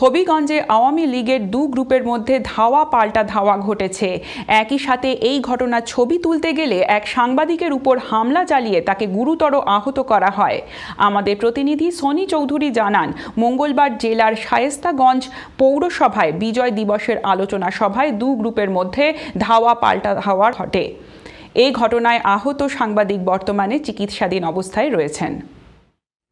হবিগঞ্জে আওয়ামী লীগের দু গ্রুপের মধ্যে ধাওয়া পাল্টা ধাওয়া ঘটেছে একই সাথে এই ঘটনা ছবি তুলতে গেলে এক সাংবাদিকের উপর হামলা চালিয়ে তাকে গুরুতর আহত করা হয় আমাদের প্রতিনিধি সনি চৌধুরী জানান মঙ্গলবার জেলার শায়েস্তাগঞ্জ পৌরসভায় বিজয় দিবসের আলোচনা সভায় দু গ্রুপের মধ্যে ধাওয়া পাল্টা ধাওয়া ঘটে এই ঘটনায় আহত সাংবাদিক বর্তমানে চিকিৎসাধীন অবস্থায় রয়েছেন